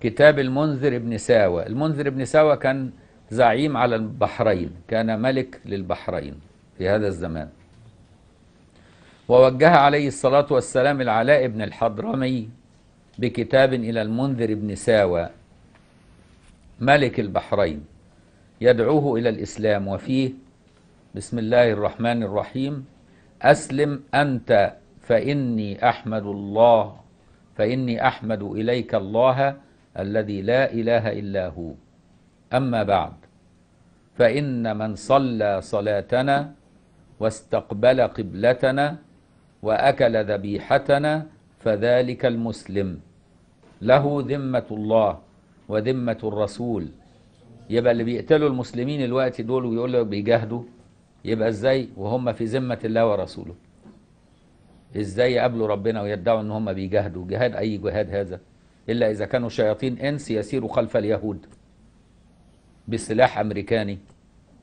كتاب المنذر بن ساوى المنذر بن ساوى كان زعيم على البحرين كان ملك للبحرين في هذا الزمان ووجه عليه الصلاة والسلام العلاء بن الحضرمي بكتاب إلى المنذر بن ساوى ملك البحرين يدعوه إلى الإسلام وفيه بسم الله الرحمن الرحيم أسلم أنت فإني أحمد الله فإني أحمد إليك الله الذي لا إله إلا هو أما بعد فإن من صلى صلاتنا واستقبل قبلتنا وأكل ذبيحتنا فذلك المسلم له ذمة الله وذمة الرسول يبقى اللي بيقتلوا المسلمين الوقت دول ويقول لك بيجاهدوا يبقى ازاي وهم في ذمة الله ورسوله ازاي يقابلوا ربنا ويدعوا ان هم بيجاهدوا جهاد اي جهاد هذا إلا إذا كانوا شياطين إنس يسيروا خلف اليهود بسلاح أمريكاني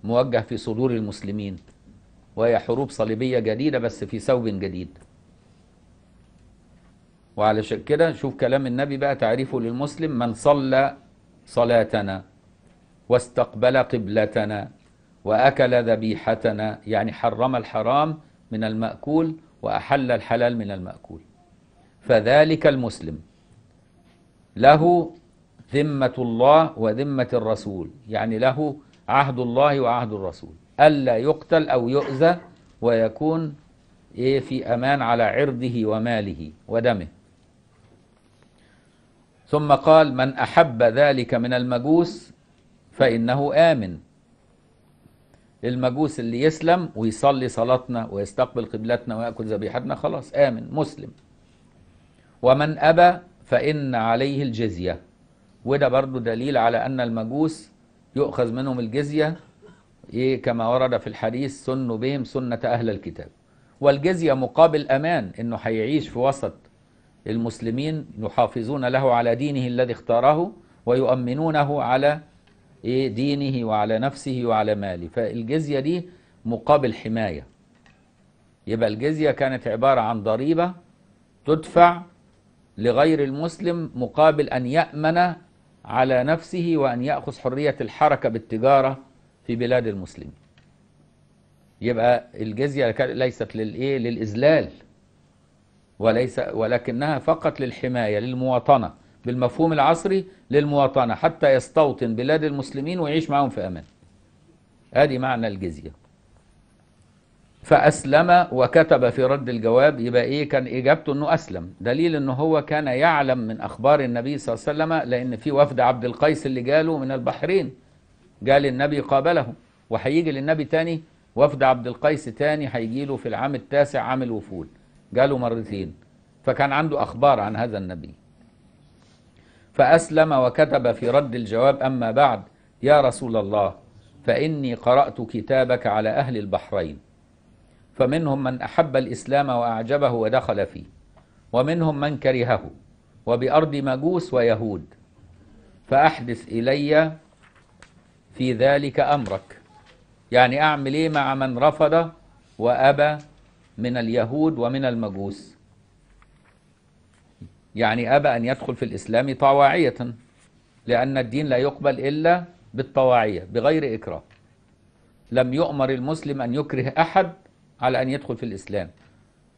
موجه في صدور المسلمين وهي حروب صليبية جديدة بس في ثوب جديد وعلشان كده نشوف كلام النبي بقى تعريفه للمسلم من صلى صلاتنا واستقبل قبلتنا وأكل ذبيحتنا يعني حرم الحرام من المأكول وأحل الحلال من المأكول فذلك المسلم له ذمة الله وذمة الرسول يعني له عهد الله وعهد الرسول ألا يقتل أو يؤذى ويكون إيه في أمان على عرضه وماله ودمه ثم قال من أحب ذلك من المجوس فإنه آمن المجوس اللي يسلم ويصلي صلاتنا ويستقبل قبلتنا ويأكل ذبيحتنا خلاص آمن مسلم ومن أبى فإن عليه الجزية وده برضو دليل على أن المجوس يؤخذ منهم الجزية إيه كما ورد في الحديث سنوا بهم سنة أهل الكتاب والجزية مقابل أمان إنه هيعيش في وسط المسلمين يحافظون له على دينه الذي اختاره ويؤمنونه على إيه دينه وعلى نفسه وعلى ماله فالجزية دي مقابل حماية يبقى الجزية كانت عبارة عن ضريبة تدفع لغير المسلم مقابل أن يأمن على نفسه وأن يأخذ حرية الحركة بالتجارة في بلاد المسلمين يبقى الجزية ليست للإيه للإذلال وليس ولكنها فقط للحماية للمواطنة بالمفهوم العصري للمواطنة حتى يستوطن بلاد المسلمين ويعيش معهم في أمان ادي معنى الجزيه فأسلم وكتب في رد الجواب يبقى إيه كان إجابته أنه أسلم دليل أنه هو كان يعلم من أخبار النبي صلى الله عليه وسلم لأن في وفد عبد القيس اللي جاله من البحرين جاء للنبي قابله وهيجي للنبي تاني وفد عبد القيس تاني هيجي له في العام التاسع عام الوفود جاله مرتين فكان عنده أخبار عن هذا النبي فأسلم وكتب في رد الجواب أما بعد يا رسول الله فإني قرأت كتابك على أهل البحرين فمنهم من أحب الإسلام وأعجبه ودخل فيه ومنهم من كرهه وبأرض مجوس ويهود فأحدث إلي في ذلك أمرك يعني أعمل إيه مع من رفض وأبى من اليهود ومن المجوس يعني أبى أن يدخل في الإسلام طواعية لأن الدين لا يقبل إلا بالطواعية بغير إكراه لم يؤمر المسلم أن يكره أحد على أن يدخل في الإسلام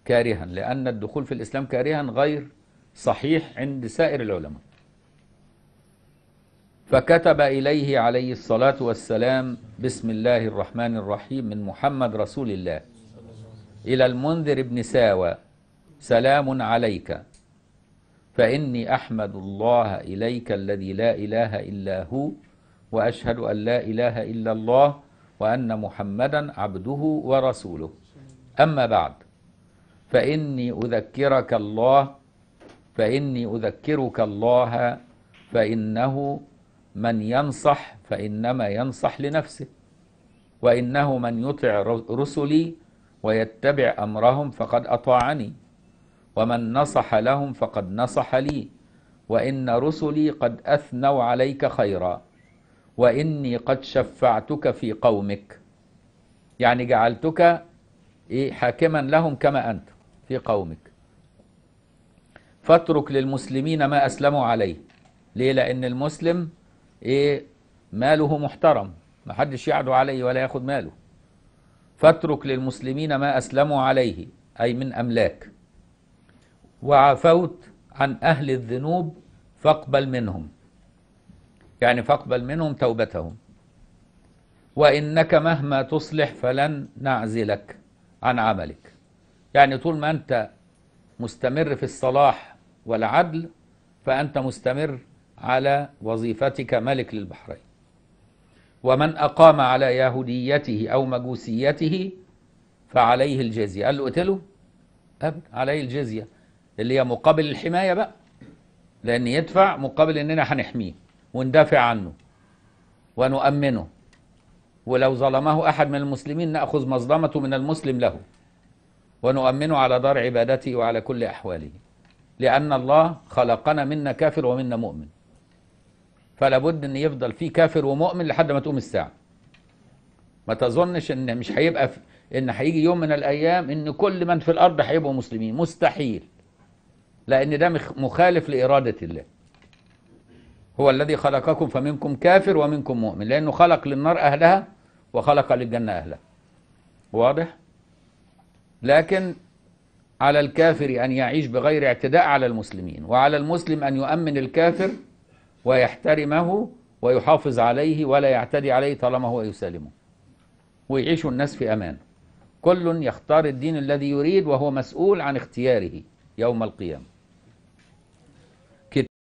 كارها لأن الدخول في الإسلام كارها غير صحيح عند سائر العلماء فكتب إليه عليه الصلاة والسلام بسم الله الرحمن الرحيم من محمد رسول الله إلى المنذر بن ساوى سلام عليك فإني أحمد الله إليك الذي لا إله إلا هو وأشهد أن لا إله إلا الله وأن محمدا عبده ورسوله أما بعد فإني أذكرك الله فإني أذكرك الله فإنه من ينصح فإنما ينصح لنفسه وإنه من يطع رسلي ويتبع أمرهم فقد أطاعني ومن نصح لهم فقد نصح لي وإن رسلي قد أثنوا عليك خيرا وإني قد شفعتك في قومك يعني جعلتك إيه حاكما لهم كما أنت في قومك فاترك للمسلمين ما أسلموا عليه ليه لأن المسلم إيه ماله محترم ما حدش يعدو عليه ولا ياخد ماله فاترك للمسلمين ما أسلموا عليه أي من أملاك وعفوت عن أهل الذنوب فاقبل منهم يعني فاقبل منهم توبتهم وإنك مهما تصلح فلن نعزلك عن عملك يعني طول ما أنت مستمر في الصلاح والعدل فأنت مستمر على وظيفتك ملك للبحرين ومن أقام على يهوديته أو مجوسيته فعليه الجزية قال له اقتله أبدا عليه الجزية اللي هي مقابل الحماية بقى لأن يدفع مقابل إننا هنحميه وندافع عنه ونؤمنه ولو ظلمه أحد من المسلمين نأخذ مظلمته من المسلم له ونؤمنه على دار عبادته وعلى كل أحواله لأن الله خلقنا منا كافر ومنا مؤمن فلا بد أن يفضل فيه كافر ومؤمن لحد ما تقوم الساعة ما تظنش أن مش هيبقى في ان هيجي يوم من الايام ان كل من في الارض هيبقوا مسلمين مستحيل لان ده مخالف لاراده الله هو الذي خلقكم فمنكم كافر ومنكم مؤمن لانه خلق للنار اهلها وخلق للجنة أهلا واضح؟ لكن على الكافر أن يعيش بغير اعتداء على المسلمين وعلى المسلم أن يؤمن الكافر ويحترمه ويحافظ عليه ولا يعتدي عليه طالما هو يسالمه ويعيش الناس في أمان كل يختار الدين الذي يريد وهو مسؤول عن اختياره يوم القيامه